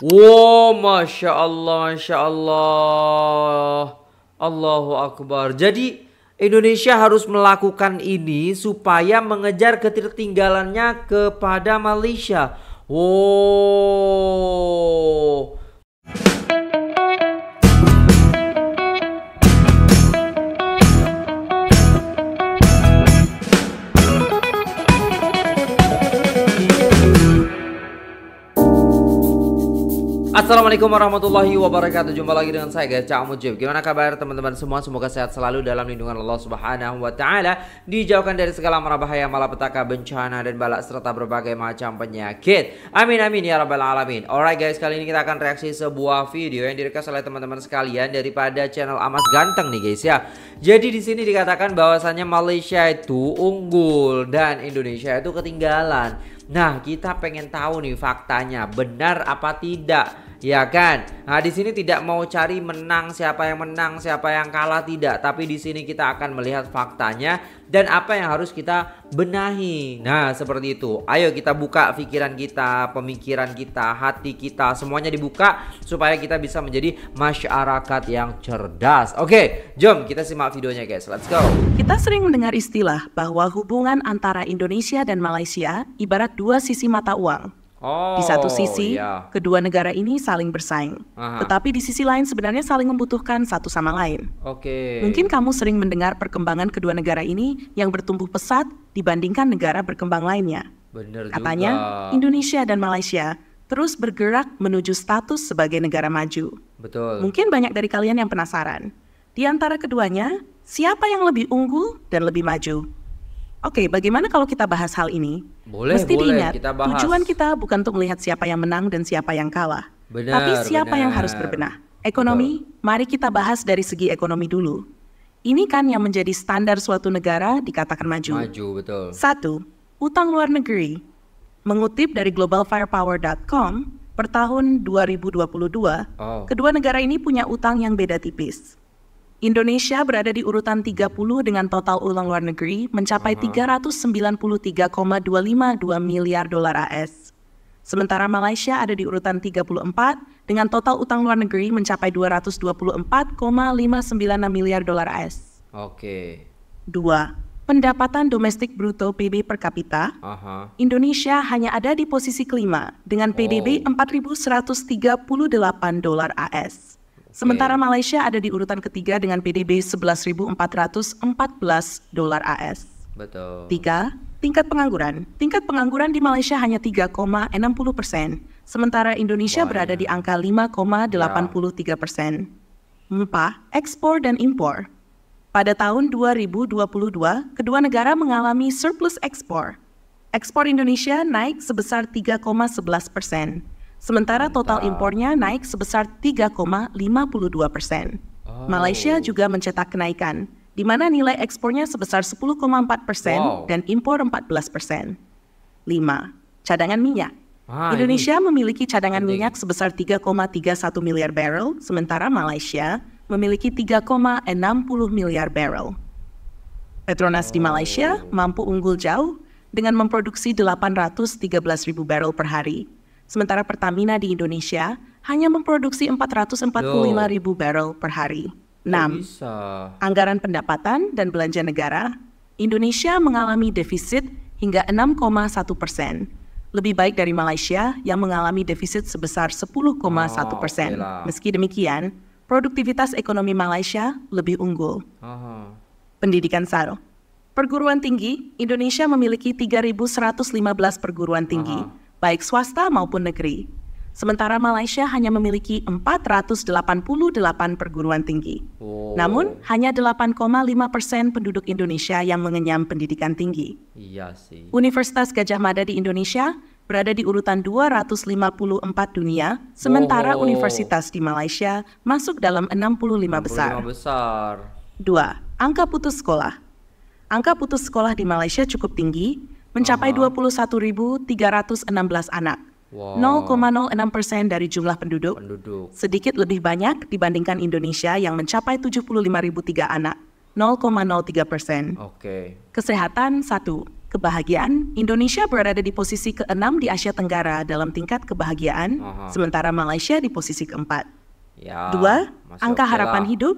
Wow, masya Allah, masya Allah, Allahu Akbar. Jadi Indonesia harus melakukan ini supaya mengejar ketertinggalannya kepada Malaysia. Wow, Assalamualaikum warahmatullahi wabarakatuh Jumpa lagi dengan saya guys, Cak Mujib Gimana kabar teman-teman semua? Semoga sehat selalu dalam lindungan Allah subhanahu wa ta'ala Dijauhkan dari segala merbahaya malapetaka, bencana, dan balak Serta berbagai macam penyakit Amin amin ya rabbal alamin Alright guys, kali ini kita akan reaksi sebuah video Yang direkam oleh teman-teman sekalian Daripada channel Amas Ganteng nih guys ya Jadi di sini dikatakan bahwasannya Malaysia itu unggul Dan Indonesia itu ketinggalan Nah kita pengen tahu nih faktanya Benar apa tidak ya kan? Nah, di sini tidak mau cari menang siapa yang menang, siapa yang kalah tidak, tapi di sini kita akan melihat faktanya dan apa yang harus kita benahi. Nah, seperti itu. Ayo kita buka pikiran kita, pemikiran kita, hati kita, semuanya dibuka supaya kita bisa menjadi masyarakat yang cerdas. Oke, jom kita simak videonya guys. Let's go. Kita sering mendengar istilah bahwa hubungan antara Indonesia dan Malaysia ibarat dua sisi mata uang. Oh, di satu oh, sisi, yeah. kedua negara ini saling bersaing, Aha. tetapi di sisi lain sebenarnya saling membutuhkan satu sama lain. Oke. Okay. Mungkin kamu sering mendengar perkembangan kedua negara ini yang bertumbuh pesat dibandingkan negara berkembang lainnya. juga. Katanya, Indonesia dan Malaysia terus bergerak menuju status sebagai negara maju. Betul. Mungkin banyak dari kalian yang penasaran. Di antara keduanya, siapa yang lebih unggul dan lebih maju? Oke, okay, bagaimana kalau kita bahas hal ini? Boleh, Mesti boleh, diingat, kita bahas. tujuan kita bukan untuk melihat siapa yang menang dan siapa yang kalah. Benar, tapi siapa benar. yang harus berbenah. Ekonomi, Betul. mari kita bahas dari segi ekonomi dulu. Ini kan yang menjadi standar suatu negara dikatakan maju. Maju, betul. Satu, utang luar negeri. Mengutip dari globalfirepower.com, per tahun 2022, oh. kedua negara ini punya utang yang beda tipis. Indonesia berada di urutan 30 dengan total utang luar negeri mencapai dua lima 393,252 miliar dolar AS. Sementara Malaysia ada di urutan 34 dengan total utang luar negeri mencapai 224,596 miliar dolar AS. Oke. Dua, pendapatan domestik bruto PB per kapita, Aha. Indonesia hanya ada di posisi kelima dengan PDB oh. 4.138 dolar AS. Sementara Malaysia ada di urutan ketiga dengan PDB 11.414 dolar AS. Betul. Tiga, tingkat pengangguran. Tingkat pengangguran di Malaysia hanya 3,60 persen, sementara Indonesia Wah, berada iya. di angka 5,83 persen. Empat, ekspor dan impor. Pada tahun 2022, kedua negara mengalami surplus ekspor. Ekspor Indonesia naik sebesar 3,11 persen, Sementara total impornya naik sebesar 3,52 persen. Oh. Malaysia juga mencetak kenaikan, di mana nilai ekspornya sebesar 10,4 persen dan impor 14 persen. 5. Cadangan minyak. Ah, Indonesia memiliki cadangan minyak sebesar 3,31 miliar barrel, sementara Malaysia memiliki 3,60 miliar barrel. Petronas di Malaysia oh. mampu unggul jauh dengan memproduksi 813 ribu barrel per hari, sementara Pertamina di Indonesia hanya memproduksi 445 ribu barrel per hari. 6. Anggaran pendapatan dan belanja negara, Indonesia mengalami defisit hingga 6,1 persen, lebih baik dari Malaysia yang mengalami defisit sebesar 10,1 persen. Meski demikian, produktivitas ekonomi Malaysia lebih unggul. Pendidikan SARO Perguruan tinggi, Indonesia memiliki 3.115 perguruan tinggi. Aha baik swasta maupun negeri. Sementara Malaysia hanya memiliki 488 perguruan tinggi. Oh. Namun, hanya 8,5 persen penduduk Indonesia yang mengenyam pendidikan tinggi. Iya sih. Universitas Gajah Mada di Indonesia berada di urutan 254 dunia, sementara oh. universitas di Malaysia masuk dalam 65, 65 besar. besar. 2. Angka putus sekolah. Angka putus sekolah di Malaysia cukup tinggi, mencapai uh -huh. 21.316 anak. Wow. 0,06 persen dari jumlah penduduk, penduduk, sedikit lebih banyak dibandingkan Indonesia yang mencapai 75.003 anak, 0,03 persen. Okay. Kesehatan satu, kebahagiaan. Indonesia berada di posisi keenam di Asia Tenggara dalam tingkat kebahagiaan, -huh. sementara Malaysia di posisi keempat. Ya, Dua, angka okay harapan hidup.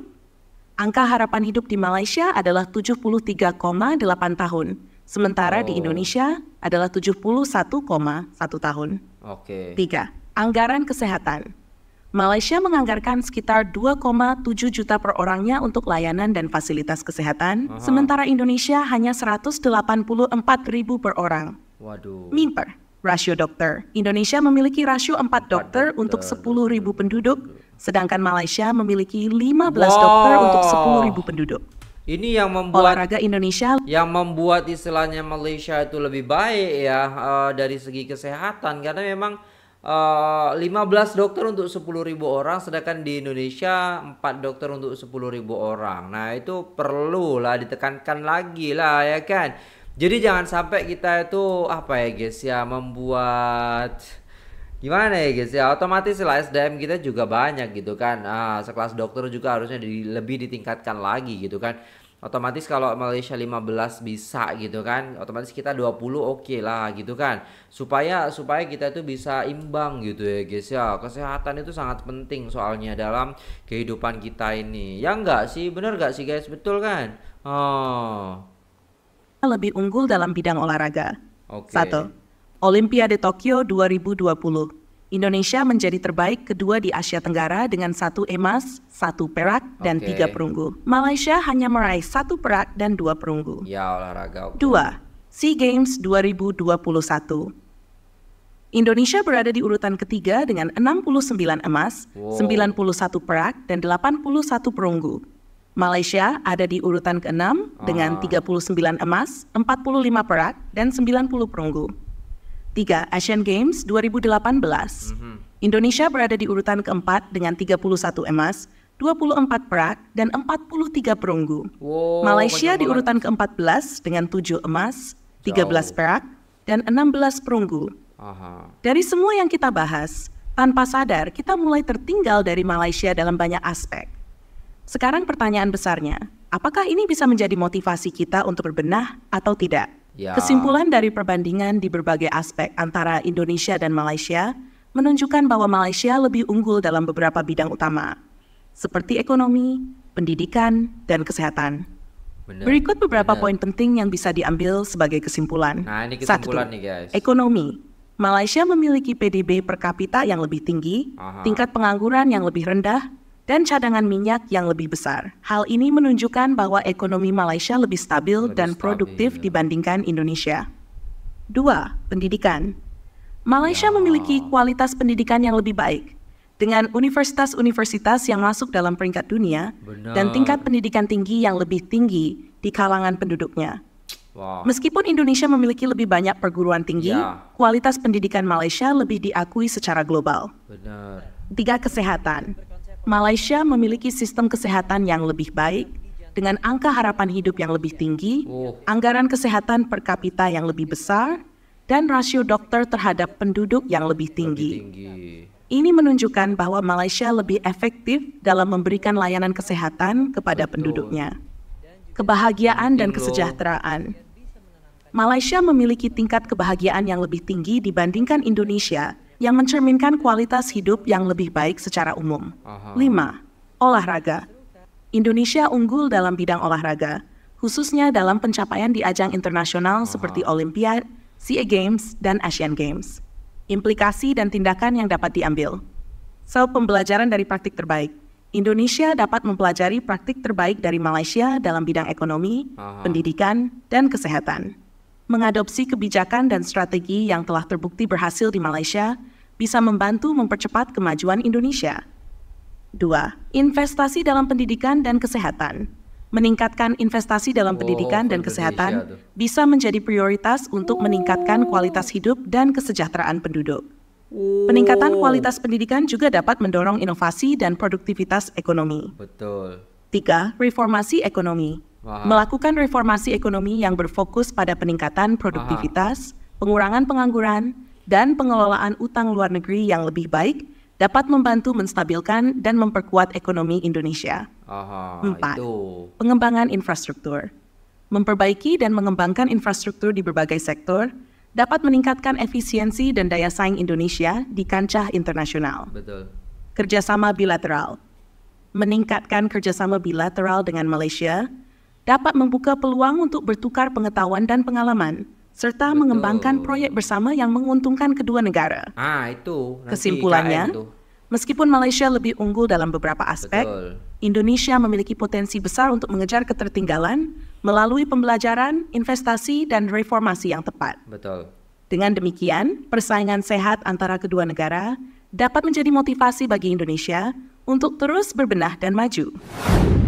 Angka harapan hidup di Malaysia adalah 73,8 tahun Sementara oh. di Indonesia adalah 71,1 tahun. Oke. Okay. Tiga, anggaran kesehatan. Malaysia menganggarkan sekitar 2,7 juta per orangnya untuk layanan dan fasilitas kesehatan, -huh. sementara Indonesia hanya 184 ribu per orang. Waduh. Mimper, rasio dokter. Indonesia memiliki rasio 4, 4 dokter, dokter untuk 10 ribu penduduk, sedangkan Malaysia memiliki 15 wow. dokter untuk 10 ribu penduduk. Ini yang membuat olahraga Indonesia yang membuat istilahnya Malaysia itu lebih baik ya uh, dari segi kesehatan karena memang uh, eh, 15 dokter untuk 10.000 orang sedangkan di Indonesia 4 dokter untuk 10.000 orang. Nah, itu perlu lah ditekankan lagi lah ya kan. Jadi jangan sampai kita itu apa ya guys ya membuat gimana ya guys ya otomatis lah SDM kita juga banyak gitu kan ah, sekelas dokter juga harusnya di, lebih ditingkatkan lagi gitu kan otomatis kalau Malaysia 15 bisa gitu kan otomatis kita 20 oke okay lah gitu kan supaya supaya kita itu bisa imbang gitu ya guys ya kesehatan itu sangat penting soalnya dalam kehidupan kita ini ya enggak sih bener enggak sih guys betul kan oh lebih unggul dalam bidang olahraga okay. satu Olimpiade Tokyo 2020. Indonesia menjadi terbaik kedua di Asia Tenggara dengan satu emas, satu perak, dan okay. tiga perunggu. Malaysia hanya meraih satu perak dan dua perunggu. Ya olahraga. Okay. Dua, SEA Games 2021. Indonesia berada di urutan ketiga dengan 69 emas, wow. 91 perak, dan 81 perunggu. Malaysia ada di urutan keenam 6 dengan ah. 39 emas, 45 perak, dan 90 perunggu. 3. Asian Games 2018. Mm-hmm. Indonesia berada di urutan keempat dengan 31 emas, 24 perak, dan 43 perunggu. Wow, Malaysia di urutan ke-14 dengan 7 emas, 13 Jauh. perak, dan 16 perunggu. Aha. Dari semua yang kita bahas, tanpa sadar kita mulai tertinggal dari Malaysia dalam banyak aspek. Sekarang pertanyaan besarnya, apakah ini bisa menjadi motivasi kita untuk berbenah atau tidak? Ya. Kesimpulan dari perbandingan di berbagai aspek antara Indonesia dan Malaysia menunjukkan bahwa Malaysia lebih unggul dalam beberapa bidang utama, seperti ekonomi, pendidikan, dan kesehatan. Bener, Berikut beberapa bener. poin penting yang bisa diambil sebagai kesimpulan. Nah, ini kesimpulan Satu, nih guys. Ekonomi. Malaysia memiliki PDB per kapita yang lebih tinggi, Aha. tingkat pengangguran yang lebih rendah, dan cadangan minyak yang lebih besar. Hal ini menunjukkan bahwa ekonomi Malaysia lebih stabil lebih dan produktif stabil. Ya. dibandingkan Indonesia. 2. Pendidikan. Malaysia ya. memiliki kualitas pendidikan yang lebih baik dengan universitas-universitas yang masuk dalam peringkat dunia Benar. dan tingkat pendidikan tinggi yang lebih tinggi di kalangan penduduknya. Wow. Meskipun Indonesia memiliki lebih banyak perguruan tinggi, ya. kualitas pendidikan Malaysia lebih diakui secara global. Benar. Tiga kesehatan. Malaysia memiliki sistem kesehatan yang lebih baik dengan angka harapan hidup yang lebih tinggi, oh. anggaran kesehatan per kapita yang lebih besar, dan rasio dokter terhadap penduduk yang lebih tinggi. Ini menunjukkan bahwa Malaysia lebih efektif dalam memberikan layanan kesehatan kepada penduduknya. Kebahagiaan dan kesejahteraan. Malaysia memiliki tingkat kebahagiaan yang lebih tinggi dibandingkan Indonesia yang mencerminkan kualitas hidup yang lebih baik secara umum. Aha. 5. Olahraga. Indonesia unggul dalam bidang olahraga, khususnya dalam pencapaian di ajang internasional Aha. seperti Olimpiade, SEA Games, dan Asian Games. Implikasi dan tindakan yang dapat diambil. So, pembelajaran dari praktik terbaik. Indonesia dapat mempelajari praktik terbaik dari Malaysia dalam bidang ekonomi, Aha. pendidikan, dan kesehatan. Mengadopsi kebijakan dan strategi yang telah terbukti berhasil di Malaysia bisa membantu mempercepat kemajuan Indonesia. 2. Investasi dalam pendidikan dan kesehatan. Meningkatkan investasi dalam oh, pendidikan dan kesehatan bisa menjadi prioritas untuk meningkatkan kualitas hidup dan kesejahteraan penduduk. Peningkatan oh. kualitas pendidikan juga dapat mendorong inovasi dan produktivitas ekonomi. Betul. 3. Reformasi ekonomi. Aha. Melakukan reformasi ekonomi yang berfokus pada peningkatan produktivitas, Aha. pengurangan pengangguran, dan pengelolaan utang luar negeri yang lebih baik dapat membantu menstabilkan dan memperkuat ekonomi Indonesia. Aha, Empat, itu. pengembangan infrastruktur. Memperbaiki dan mengembangkan infrastruktur di berbagai sektor dapat meningkatkan efisiensi dan daya saing Indonesia di kancah internasional. Betul. Kerjasama bilateral. Meningkatkan kerjasama bilateral dengan Malaysia dapat membuka peluang untuk bertukar pengetahuan dan pengalaman, serta Betul. mengembangkan proyek bersama yang menguntungkan kedua negara. Ah, itu. Nanti Kesimpulannya, itu. meskipun Malaysia lebih unggul dalam beberapa aspek, Betul. Indonesia memiliki potensi besar untuk mengejar ketertinggalan melalui pembelajaran, investasi, dan reformasi yang tepat. Betul. Dengan demikian, persaingan sehat antara kedua negara dapat menjadi motivasi bagi Indonesia untuk terus berbenah dan maju.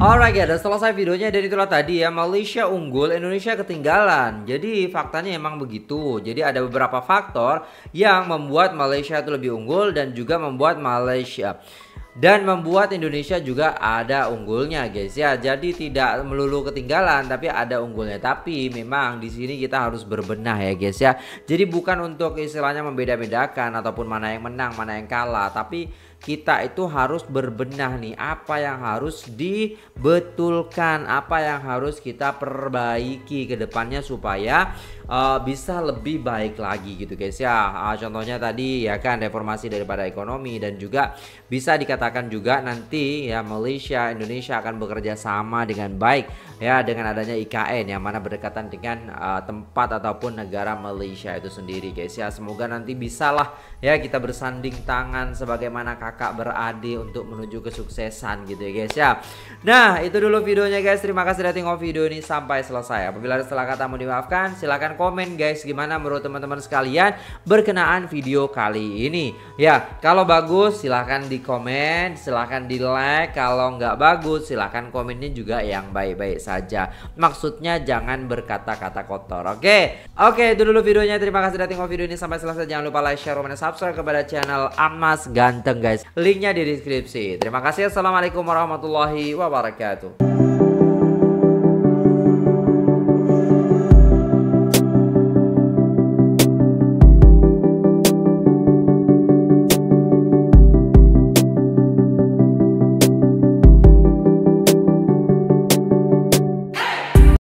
Alright ya, dan selesai videonya dan itulah tadi ya Malaysia unggul, Indonesia ketinggalan. Jadi faktanya emang begitu. Jadi ada beberapa faktor yang membuat Malaysia itu lebih unggul dan juga membuat Malaysia dan membuat Indonesia juga ada unggulnya guys ya jadi tidak melulu ketinggalan tapi ada unggulnya tapi memang di sini kita harus berbenah ya guys ya jadi bukan untuk istilahnya membeda-bedakan ataupun mana yang menang mana yang kalah tapi kita itu harus berbenah nih apa yang harus dibetulkan apa yang harus kita perbaiki ke depannya supaya uh, bisa lebih baik lagi gitu guys ya uh, contohnya tadi ya kan reformasi daripada ekonomi dan juga bisa dikatakan juga nanti ya Malaysia Indonesia akan bekerja sama dengan baik ya dengan adanya IKN yang mana berdekatan dengan uh, tempat ataupun negara Malaysia itu sendiri guys ya semoga nanti bisalah ya kita bersanding tangan sebagaimana kakak kakak beradik untuk menuju kesuksesan gitu ya guys ya Nah itu dulu videonya guys terima kasih sudah tengok video ini sampai selesai Apabila ada salah kata mau dimaafkan silahkan komen guys gimana menurut teman-teman sekalian berkenaan video kali ini Ya kalau bagus silahkan di komen silahkan di like Kalau nggak bagus silahkan komennya juga yang baik-baik saja Maksudnya jangan berkata-kata kotor oke okay? Oke okay, itu dulu videonya terima kasih sudah tengok video ini sampai selesai Jangan lupa like, share, komen, dan subscribe kepada channel Amas Ganteng guys Linknya di deskripsi. Terima kasih. Assalamualaikum warahmatullahi wabarakatuh.